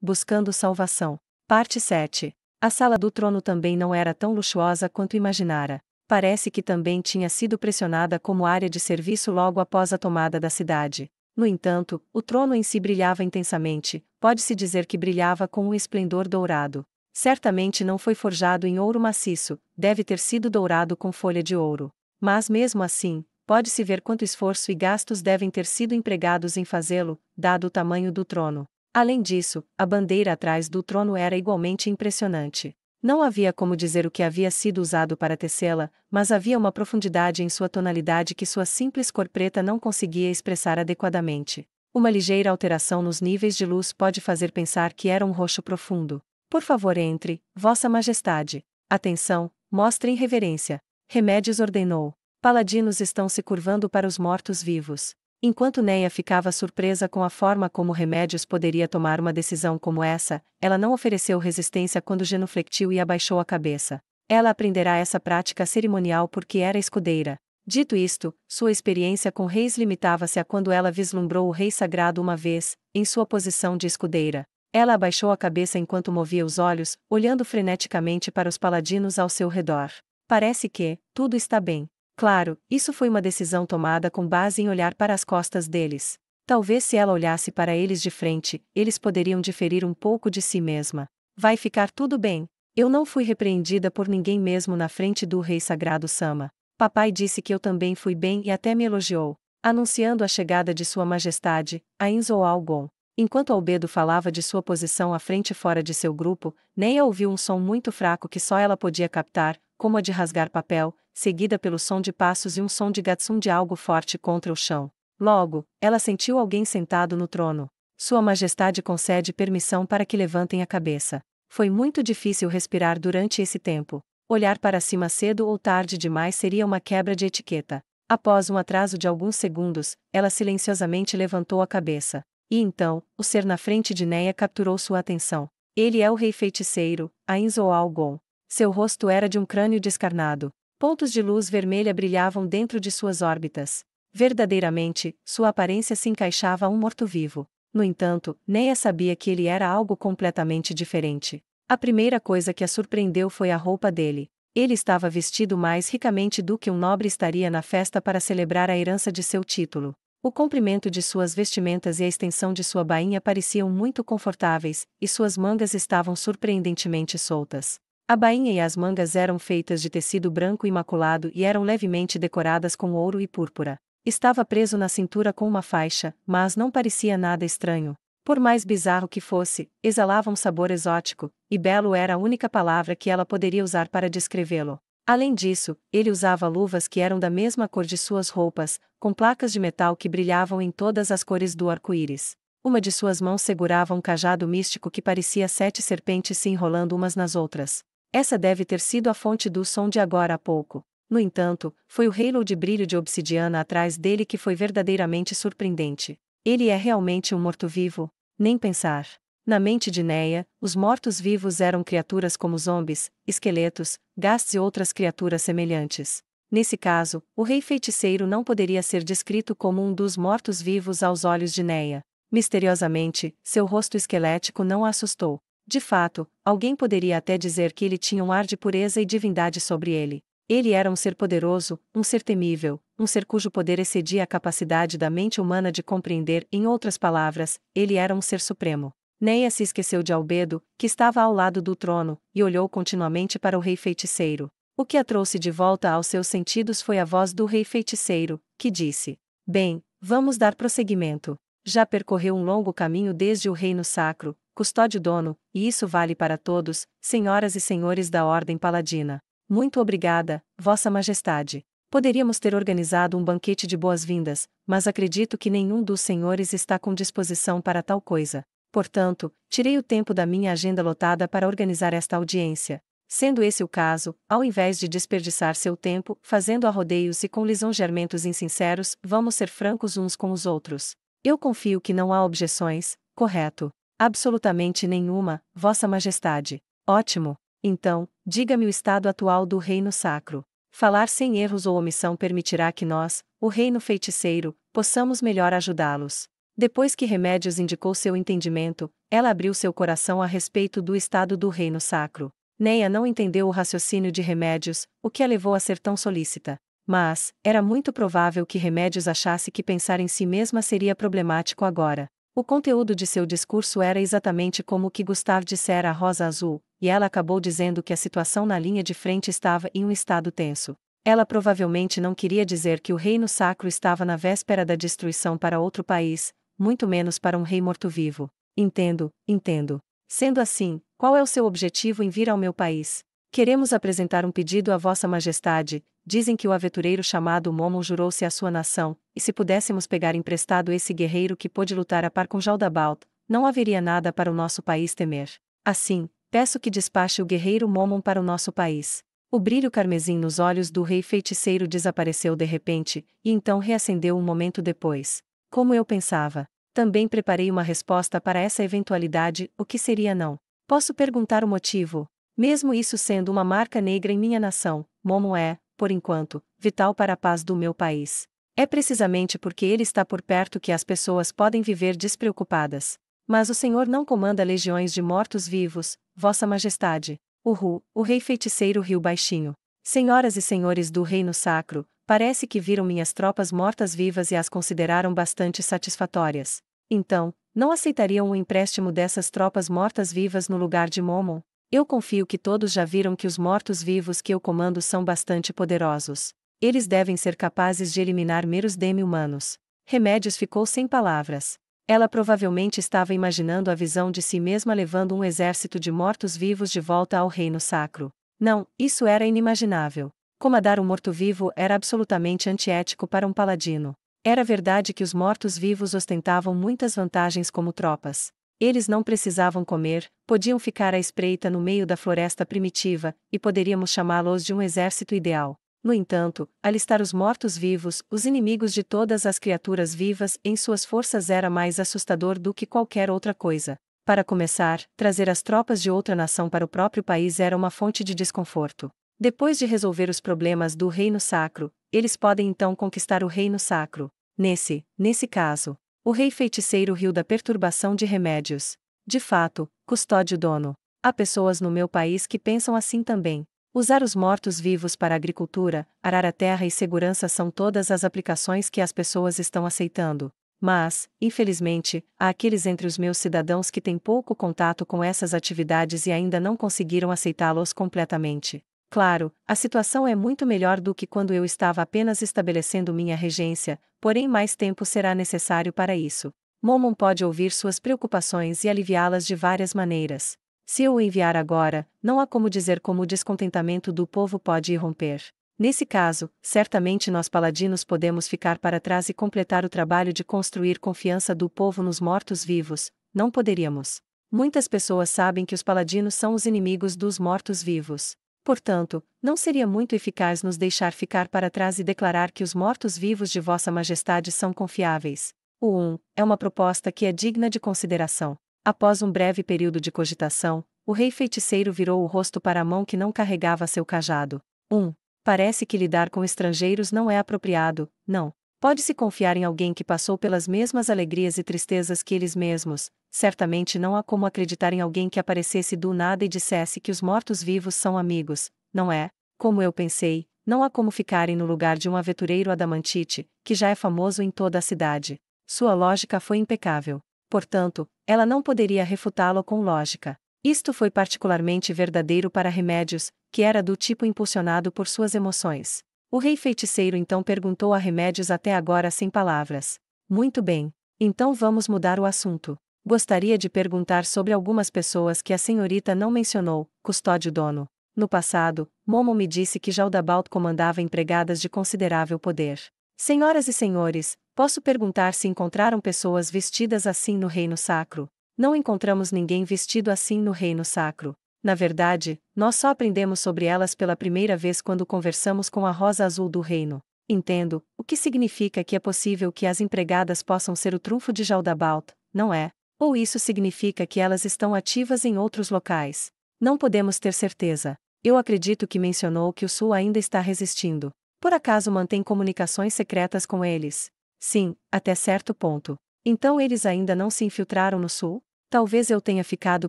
Buscando salvação. Parte 7. A sala do trono também não era tão luxuosa quanto imaginara. Parece que também tinha sido pressionada como área de serviço logo após a tomada da cidade. No entanto, o trono em si brilhava intensamente, pode-se dizer que brilhava com um esplendor dourado. Certamente não foi forjado em ouro maciço, deve ter sido dourado com folha de ouro. Mas mesmo assim, pode-se ver quanto esforço e gastos devem ter sido empregados em fazê-lo, dado o tamanho do trono. Além disso, a bandeira atrás do trono era igualmente impressionante. Não havia como dizer o que havia sido usado para tecê-la, mas havia uma profundidade em sua tonalidade que sua simples cor preta não conseguia expressar adequadamente. Uma ligeira alteração nos níveis de luz pode fazer pensar que era um roxo profundo. Por favor, entre, Vossa Majestade. Atenção, mostrem reverência. Remédios ordenou. Paladinos estão se curvando para os mortos-vivos. Enquanto Neia ficava surpresa com a forma como Remédios poderia tomar uma decisão como essa, ela não ofereceu resistência quando genuflectiu e abaixou a cabeça. Ela aprenderá essa prática cerimonial porque era escudeira. Dito isto, sua experiência com reis limitava-se a quando ela vislumbrou o rei sagrado uma vez, em sua posição de escudeira. Ela abaixou a cabeça enquanto movia os olhos, olhando freneticamente para os paladinos ao seu redor. Parece que, tudo está bem. Claro, isso foi uma decisão tomada com base em olhar para as costas deles. Talvez se ela olhasse para eles de frente, eles poderiam diferir um pouco de si mesma. Vai ficar tudo bem. Eu não fui repreendida por ninguém mesmo na frente do rei sagrado Sama. Papai disse que eu também fui bem e até me elogiou, anunciando a chegada de Sua Majestade, a Inzo Algon. Enquanto Albedo falava de sua posição à frente fora de seu grupo, Neia ouviu um som muito fraco que só ela podia captar, como a de rasgar papel, seguida pelo som de passos e um som de gatsum de algo forte contra o chão. Logo, ela sentiu alguém sentado no trono. Sua Majestade concede permissão para que levantem a cabeça. Foi muito difícil respirar durante esse tempo. Olhar para cima cedo ou tarde demais seria uma quebra de etiqueta. Após um atraso de alguns segundos, ela silenciosamente levantou a cabeça. E então, o ser na frente de Neia capturou sua atenção. Ele é o rei feiticeiro, Ainz ou Algon. Seu rosto era de um crânio descarnado. Pontos de luz vermelha brilhavam dentro de suas órbitas. Verdadeiramente, sua aparência se encaixava a um morto-vivo. No entanto, Neia sabia que ele era algo completamente diferente. A primeira coisa que a surpreendeu foi a roupa dele. Ele estava vestido mais ricamente do que um nobre estaria na festa para celebrar a herança de seu título. O comprimento de suas vestimentas e a extensão de sua bainha pareciam muito confortáveis, e suas mangas estavam surpreendentemente soltas. A bainha e as mangas eram feitas de tecido branco imaculado e eram levemente decoradas com ouro e púrpura. Estava preso na cintura com uma faixa, mas não parecia nada estranho. Por mais bizarro que fosse, exalava um sabor exótico, e belo era a única palavra que ela poderia usar para descrevê-lo. Além disso, ele usava luvas que eram da mesma cor de suas roupas, com placas de metal que brilhavam em todas as cores do arco-íris. Uma de suas mãos segurava um cajado místico que parecia sete serpentes se enrolando umas nas outras. Essa deve ter sido a fonte do som de agora a pouco. No entanto, foi o halo de brilho de obsidiana atrás dele que foi verdadeiramente surpreendente. Ele é realmente um morto-vivo? Nem pensar. Na mente de Neia, os mortos-vivos eram criaturas como zombies, esqueletos, gastes e outras criaturas semelhantes. Nesse caso, o rei feiticeiro não poderia ser descrito como um dos mortos-vivos aos olhos de Neia. Misteriosamente, seu rosto esquelético não a assustou. De fato, alguém poderia até dizer que ele tinha um ar de pureza e divindade sobre ele. Ele era um ser poderoso, um ser temível, um ser cujo poder excedia a capacidade da mente humana de compreender, em outras palavras, ele era um ser supremo. Neia se esqueceu de Albedo, que estava ao lado do trono, e olhou continuamente para o rei feiticeiro. O que a trouxe de volta aos seus sentidos foi a voz do rei feiticeiro, que disse: Bem, vamos dar prosseguimento. Já percorreu um longo caminho desde o reino sacro, custódio dono, e isso vale para todos, senhoras e senhores da Ordem Paladina. Muito obrigada, Vossa Majestade. Poderíamos ter organizado um banquete de boas-vindas, mas acredito que nenhum dos senhores está com disposição para tal coisa. Portanto, tirei o tempo da minha agenda lotada para organizar esta audiência. Sendo esse o caso, ao invés de desperdiçar seu tempo fazendo arrodeios e com lisonjeamentos insinceros, vamos ser francos uns com os outros. Eu confio que não há objeções, correto? Absolutamente nenhuma, Vossa Majestade. Ótimo. Então, diga-me o estado atual do reino sacro. Falar sem erros ou omissão permitirá que nós, o reino feiticeiro, possamos melhor ajudá-los. Depois que Remédios indicou seu entendimento, ela abriu seu coração a respeito do estado do reino sacro. Neia não entendeu o raciocínio de Remédios, o que a levou a ser tão solícita. Mas, era muito provável que Remédios achasse que pensar em si mesma seria problemático agora. O conteúdo de seu discurso era exatamente como o que Gustave dissera a Rosa Azul, e ela acabou dizendo que a situação na linha de frente estava em um estado tenso. Ela provavelmente não queria dizer que o reino sacro estava na véspera da destruição para outro país, muito menos para um rei morto-vivo. Entendo, entendo. Sendo assim, qual é o seu objetivo em vir ao meu país? Queremos apresentar um pedido a Vossa Majestade. Dizem que o aventureiro chamado Momo jurou-se à sua nação, e se pudéssemos pegar emprestado esse guerreiro que pôde lutar a par com Jaldabaoth, não haveria nada para o nosso país temer. Assim, peço que despache o guerreiro Momon para o nosso país. O brilho carmesim nos olhos do rei feiticeiro desapareceu de repente, e então reacendeu um momento depois. Como eu pensava. Também preparei uma resposta para essa eventualidade, o que seria não. Posso perguntar o motivo? Mesmo isso sendo uma marca negra em minha nação, Momo é, por enquanto, vital para a paz do meu país. É precisamente porque ele está por perto que as pessoas podem viver despreocupadas. Mas o Senhor não comanda legiões de mortos-vivos, Vossa Majestade. Uhu, o rei feiticeiro riu baixinho. Senhoras e senhores do reino sacro, parece que viram minhas tropas mortas-vivas e as consideraram bastante satisfatórias. Então, não aceitariam o empréstimo dessas tropas mortas-vivas no lugar de Momon? Eu confio que todos já viram que os mortos-vivos que eu comando são bastante poderosos. Eles devem ser capazes de eliminar meros demi-humanos. Remédios ficou sem palavras. Ela provavelmente estava imaginando a visão de si mesma levando um exército de mortos-vivos de volta ao reino sacro. Não, isso era inimaginável. Comandar um morto-vivo era absolutamente antiético para um paladino. Era verdade que os mortos-vivos ostentavam muitas vantagens como tropas. Eles não precisavam comer, podiam ficar à espreita no meio da floresta primitiva, e poderíamos chamá-los de um exército ideal. No entanto, alistar os mortos-vivos, os inimigos de todas as criaturas vivas em suas forças era mais assustador do que qualquer outra coisa. Para começar, trazer as tropas de outra nação para o próprio país era uma fonte de desconforto. Depois de resolver os problemas do reino sacro, eles podem então conquistar o reino sacro. Nesse, nesse caso, o rei feiticeiro riu da perturbação de remédios. De fato, custódio dono. Há pessoas no meu país que pensam assim também. Usar os mortos-vivos para agricultura, arar a terra e segurança são todas as aplicações que as pessoas estão aceitando. Mas, infelizmente, há aqueles entre os meus cidadãos que têm pouco contato com essas atividades e ainda não conseguiram aceitá-los completamente. Claro, a situação é muito melhor do que quando eu estava apenas estabelecendo minha regência, porém mais tempo será necessário para isso. Momon pode ouvir suas preocupações e aliviá-las de várias maneiras. Se eu o enviar agora, não há como dizer como o descontentamento do povo pode irromper. Nesse caso, certamente nós paladinos podemos ficar para trás e completar o trabalho de construir confiança do povo nos mortos-vivos, não poderíamos. Muitas pessoas sabem que os paladinos são os inimigos dos mortos-vivos. Portanto, não seria muito eficaz nos deixar ficar para trás e declarar que os mortos-vivos de Vossa Majestade são confiáveis. O 1 um, é uma proposta que é digna de consideração. Após um breve período de cogitação, o rei feiticeiro virou o rosto para a mão que não carregava seu cajado. 1. Um, parece que lidar com estrangeiros não é apropriado, não. Pode-se confiar em alguém que passou pelas mesmas alegrias e tristezas que eles mesmos, certamente não há como acreditar em alguém que aparecesse do nada e dissesse que os mortos-vivos são amigos, não é? Como eu pensei, não há como ficarem no lugar de um aventureiro adamantite, que já é famoso em toda a cidade. Sua lógica foi impecável. Portanto, ela não poderia refutá-lo com lógica. Isto foi particularmente verdadeiro para Remédios, que era do tipo impulsionado por suas emoções. O rei feiticeiro então perguntou a Remédios até agora sem palavras. Muito bem, então vamos mudar o assunto. Gostaria de perguntar sobre algumas pessoas que a senhorita não mencionou, custódio dono. No passado, Momo me disse que Jaldabalt comandava empregadas de considerável poder. Senhoras e senhores, posso perguntar se encontraram pessoas vestidas assim no Reino Sacro? Não encontramos ninguém vestido assim no Reino Sacro. Na verdade, nós só aprendemos sobre elas pela primeira vez quando conversamos com a Rosa Azul do Reino. Entendo, o que significa que é possível que as empregadas possam ser o trunfo de Jaldabaoth, não é? Ou isso significa que elas estão ativas em outros locais? Não podemos ter certeza. Eu acredito que mencionou que o Sul ainda está resistindo. Por acaso mantém comunicações secretas com eles? Sim, até certo ponto. Então eles ainda não se infiltraram no Sul? Talvez eu tenha ficado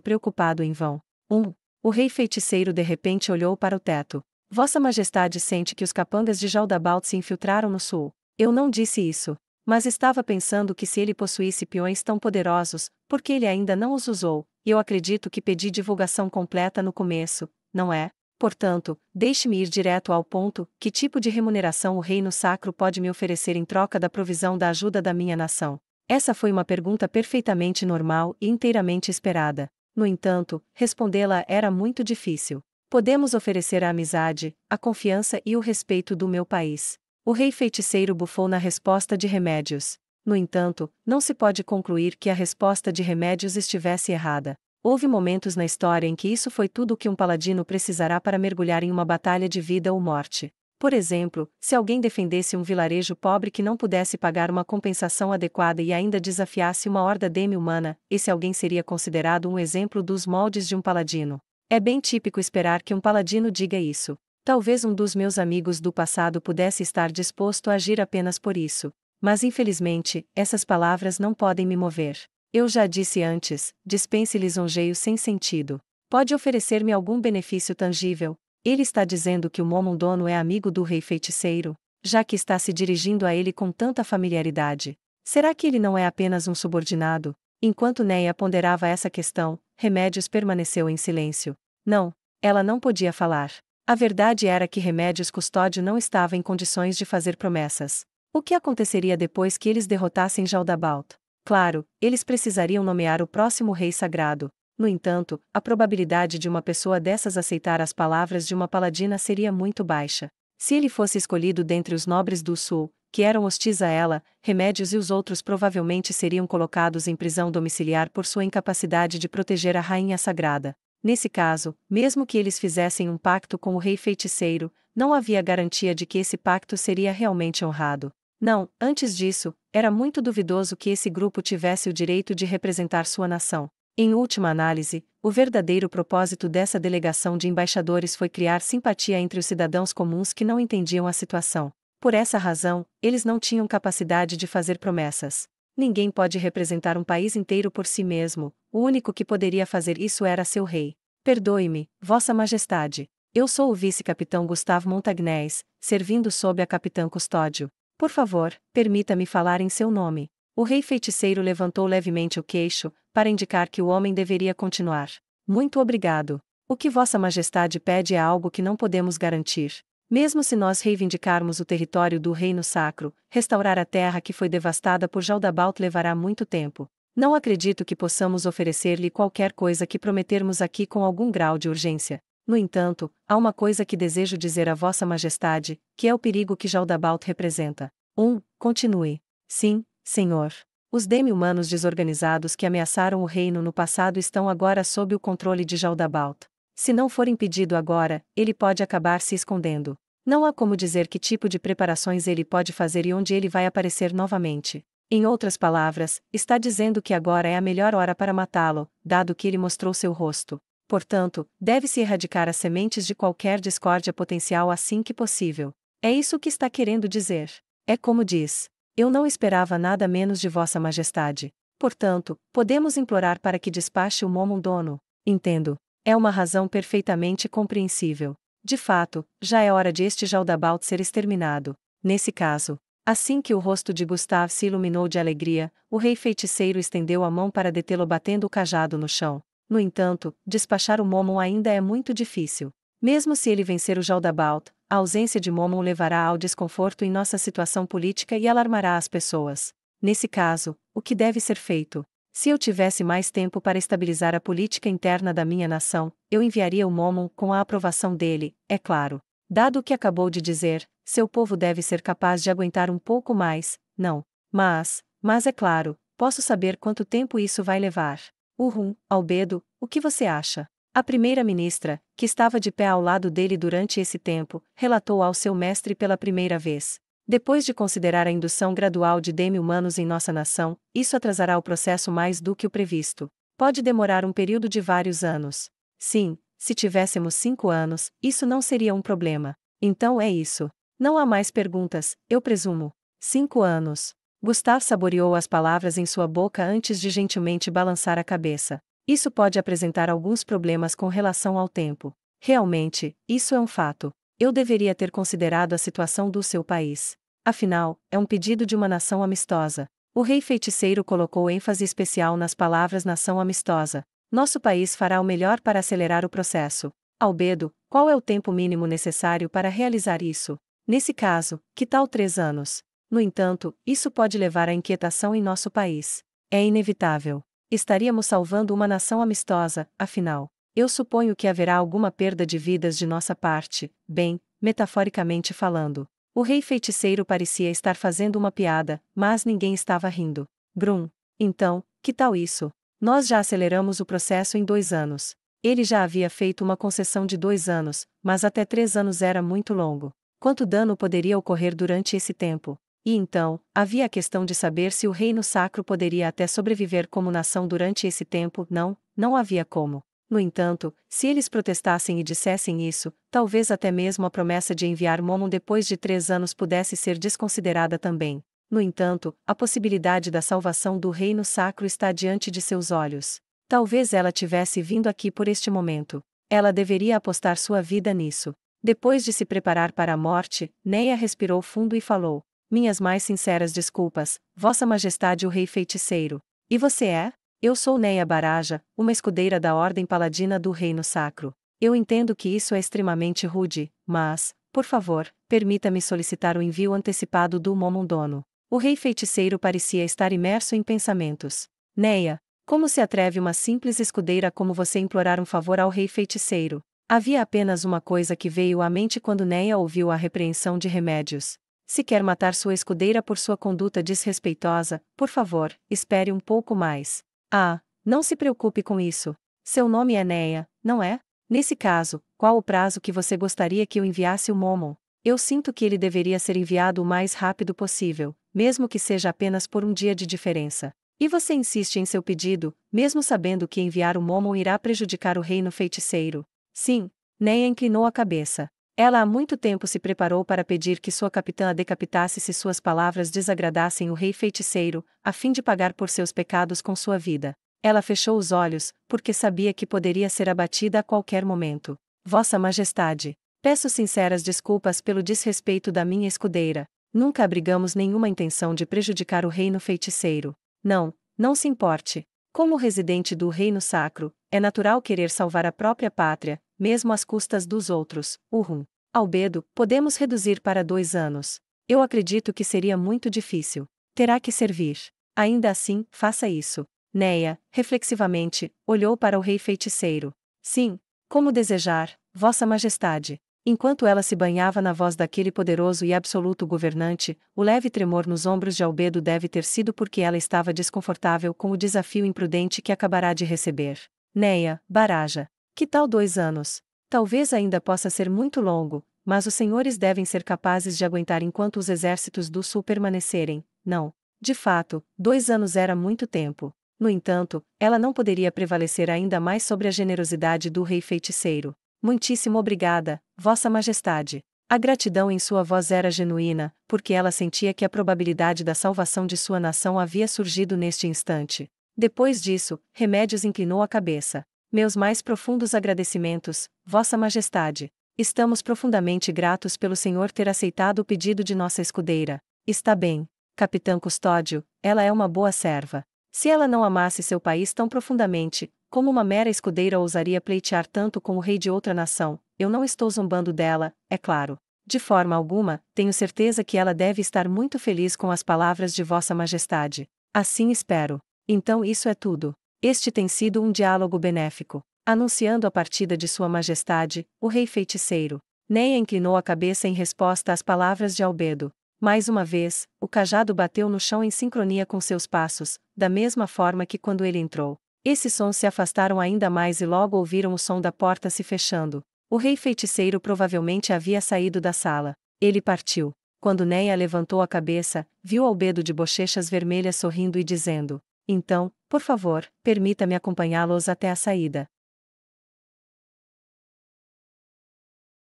preocupado em vão. 1. Um, o rei feiticeiro de repente olhou para o teto. Vossa Majestade sente que os capangas de Jaldabaoth se infiltraram no sul. Eu não disse isso. Mas estava pensando que se ele possuísse peões tão poderosos, porque ele ainda não os usou, eu acredito que pedi divulgação completa no começo, não é? Portanto, deixe-me ir direto ao ponto: que tipo de remuneração o reino sacro pode me oferecer em troca da provisão da ajuda da minha nação? Essa foi uma pergunta perfeitamente normal e inteiramente esperada. No entanto, respondê-la era muito difícil. Podemos oferecer a amizade, a confiança e o respeito do meu país. O rei feiticeiro bufou na resposta de remédios. No entanto, não se pode concluir que a resposta de remédios estivesse errada. Houve momentos na história em que isso foi tudo o que um paladino precisará para mergulhar em uma batalha de vida ou morte. Por exemplo, se alguém defendesse um vilarejo pobre que não pudesse pagar uma compensação adequada e ainda desafiasse uma horda demi-humana, esse alguém seria considerado um exemplo dos moldes de um paladino. É bem típico esperar que um paladino diga isso. Talvez um dos meus amigos do passado pudesse estar disposto a agir apenas por isso. Mas infelizmente, essas palavras não podem me mover. Eu já disse antes, dispense lisonjeio sem sentido. Pode oferecer-me algum benefício tangível, ele está dizendo que o Momondono é amigo do rei feiticeiro, já que está se dirigindo a ele com tanta familiaridade. Será que ele não é apenas um subordinado? Enquanto Neia ponderava essa questão, Remédios permaneceu em silêncio. Não, ela não podia falar. A verdade era que Remédios Custódio não estava em condições de fazer promessas. O que aconteceria depois que eles derrotassem Jaldabalt? Claro, eles precisariam nomear o próximo rei sagrado, no entanto, a probabilidade de uma pessoa dessas aceitar as palavras de uma paladina seria muito baixa. Se ele fosse escolhido dentre os nobres do sul, que eram hostis a ela, Remédios e os outros provavelmente seriam colocados em prisão domiciliar por sua incapacidade de proteger a rainha sagrada. Nesse caso, mesmo que eles fizessem um pacto com o rei feiticeiro, não havia garantia de que esse pacto seria realmente honrado. Não, antes disso, era muito duvidoso que esse grupo tivesse o direito de representar sua nação. Em última análise, o verdadeiro propósito dessa delegação de embaixadores foi criar simpatia entre os cidadãos comuns que não entendiam a situação. Por essa razão, eles não tinham capacidade de fazer promessas. Ninguém pode representar um país inteiro por si mesmo, o único que poderia fazer isso era seu rei. Perdoe-me, Vossa Majestade. Eu sou o vice-capitão Gustavo Montagnés, servindo sob a capitã Custódio. Por favor, permita-me falar em seu nome. O rei feiticeiro levantou levemente o queixo, para indicar que o homem deveria continuar. Muito obrigado. O que Vossa Majestade pede é algo que não podemos garantir. Mesmo se nós reivindicarmos o território do Reino Sacro, restaurar a terra que foi devastada por Jaldabaoth levará muito tempo. Não acredito que possamos oferecer-lhe qualquer coisa que prometermos aqui com algum grau de urgência. No entanto, há uma coisa que desejo dizer a Vossa Majestade, que é o perigo que Jaldabaoth representa. 1. Um, continue. Sim, senhor. Os demi-humanos desorganizados que ameaçaram o reino no passado estão agora sob o controle de Jaldabaoth. Se não for impedido agora, ele pode acabar se escondendo. Não há como dizer que tipo de preparações ele pode fazer e onde ele vai aparecer novamente. Em outras palavras, está dizendo que agora é a melhor hora para matá-lo, dado que ele mostrou seu rosto. Portanto, deve-se erradicar as sementes de qualquer discórdia potencial assim que possível. É isso que está querendo dizer. É como diz. Eu não esperava nada menos de Vossa Majestade. Portanto, podemos implorar para que despache o momon dono. Entendo. É uma razão perfeitamente compreensível. De fato, já é hora de este Jaldabaut ser exterminado. Nesse caso, assim que o rosto de Gustav se iluminou de alegria, o rei feiticeiro estendeu a mão para detê-lo batendo o cajado no chão. No entanto, despachar o Momon ainda é muito difícil. Mesmo se ele vencer o Jaldabaut, a ausência de Momon levará ao desconforto em nossa situação política e alarmará as pessoas. Nesse caso, o que deve ser feito? Se eu tivesse mais tempo para estabilizar a política interna da minha nação, eu enviaria o Momon com a aprovação dele, é claro. Dado o que acabou de dizer, seu povo deve ser capaz de aguentar um pouco mais, não. Mas, mas é claro, posso saber quanto tempo isso vai levar. Uhum, Albedo, o que você acha? A primeira-ministra, que estava de pé ao lado dele durante esse tempo, relatou ao seu mestre pela primeira vez. Depois de considerar a indução gradual de demi-humanos em nossa nação, isso atrasará o processo mais do que o previsto. Pode demorar um período de vários anos. Sim, se tivéssemos cinco anos, isso não seria um problema. Então é isso. Não há mais perguntas, eu presumo. Cinco anos. Gustav saboreou as palavras em sua boca antes de gentilmente balançar a cabeça. Isso pode apresentar alguns problemas com relação ao tempo. Realmente, isso é um fato. Eu deveria ter considerado a situação do seu país. Afinal, é um pedido de uma nação amistosa. O rei feiticeiro colocou ênfase especial nas palavras nação amistosa. Nosso país fará o melhor para acelerar o processo. Albedo, qual é o tempo mínimo necessário para realizar isso? Nesse caso, que tal três anos? No entanto, isso pode levar à inquietação em nosso país. É inevitável. Estaríamos salvando uma nação amistosa, afinal. Eu suponho que haverá alguma perda de vidas de nossa parte, bem, metaforicamente falando. O rei feiticeiro parecia estar fazendo uma piada, mas ninguém estava rindo. Brum. Então, que tal isso? Nós já aceleramos o processo em dois anos. Ele já havia feito uma concessão de dois anos, mas até três anos era muito longo. Quanto dano poderia ocorrer durante esse tempo? E então, havia a questão de saber se o reino sacro poderia até sobreviver como nação durante esse tempo, não, não havia como. No entanto, se eles protestassem e dissessem isso, talvez até mesmo a promessa de enviar Momon depois de três anos pudesse ser desconsiderada também. No entanto, a possibilidade da salvação do reino sacro está diante de seus olhos. Talvez ela tivesse vindo aqui por este momento. Ela deveria apostar sua vida nisso. Depois de se preparar para a morte, Neia respirou fundo e falou: minhas mais sinceras desculpas, Vossa Majestade o Rei Feiticeiro. E você é? Eu sou Neia Baraja, uma escudeira da Ordem Paladina do Reino Sacro. Eu entendo que isso é extremamente rude, mas, por favor, permita-me solicitar o envio antecipado do Momondono. O rei feiticeiro parecia estar imerso em pensamentos. Neia, como se atreve uma simples escudeira como você implorar um favor ao rei feiticeiro? Havia apenas uma coisa que veio à mente quando Neia ouviu a repreensão de remédios. Se quer matar sua escudeira por sua conduta desrespeitosa, por favor, espere um pouco mais. Ah, não se preocupe com isso. Seu nome é Neia, não é? Nesse caso, qual o prazo que você gostaria que eu enviasse o Momon? Eu sinto que ele deveria ser enviado o mais rápido possível, mesmo que seja apenas por um dia de diferença. E você insiste em seu pedido, mesmo sabendo que enviar o Momon irá prejudicar o reino feiticeiro. Sim, Neia inclinou a cabeça. Ela há muito tempo se preparou para pedir que sua capitã a decapitasse se suas palavras desagradassem o rei feiticeiro, a fim de pagar por seus pecados com sua vida. Ela fechou os olhos, porque sabia que poderia ser abatida a qualquer momento. Vossa Majestade, peço sinceras desculpas pelo desrespeito da minha escudeira. Nunca abrigamos nenhuma intenção de prejudicar o reino feiticeiro. Não, não se importe. Como residente do reino sacro, é natural querer salvar a própria pátria, mesmo às custas dos outros, urrum. Albedo, podemos reduzir para dois anos. Eu acredito que seria muito difícil. Terá que servir. Ainda assim, faça isso. Neia, reflexivamente, olhou para o rei feiticeiro. Sim, como desejar, Vossa Majestade. Enquanto ela se banhava na voz daquele poderoso e absoluto governante, o leve tremor nos ombros de Albedo deve ter sido porque ela estava desconfortável com o desafio imprudente que acabará de receber. Neia, Baraja. Que tal dois anos? Talvez ainda possa ser muito longo, mas os senhores devem ser capazes de aguentar enquanto os exércitos do sul permanecerem. Não. De fato, dois anos era muito tempo. No entanto, ela não poderia prevalecer ainda mais sobre a generosidade do rei feiticeiro. Muitíssimo obrigada, Vossa Majestade. A gratidão em sua voz era genuína, porque ela sentia que a probabilidade da salvação de sua nação havia surgido neste instante. Depois disso, Remédios inclinou a cabeça. Meus mais profundos agradecimentos, Vossa Majestade. Estamos profundamente gratos pelo Senhor ter aceitado o pedido de nossa escudeira. Está bem, Capitão Custódio, ela é uma boa serva. Se ela não amasse seu país tão profundamente, como uma mera escudeira ousaria pleitear tanto com o rei de outra nação, eu não estou zombando dela, é claro. De forma alguma, tenho certeza que ela deve estar muito feliz com as palavras de Vossa Majestade. Assim espero. Então isso é tudo. Este tem sido um diálogo benéfico. Anunciando a partida de Sua Majestade, o Rei Feiticeiro. Neia inclinou a cabeça em resposta às palavras de Albedo. Mais uma vez, o cajado bateu no chão em sincronia com seus passos, da mesma forma que quando ele entrou. Esses sons se afastaram ainda mais e logo ouviram o som da porta se fechando. O rei feiticeiro provavelmente havia saído da sala. Ele partiu. Quando Neia levantou a cabeça, viu Albedo de bochechas vermelhas sorrindo e dizendo: então, por favor, permita-me acompanhá-los até a saída.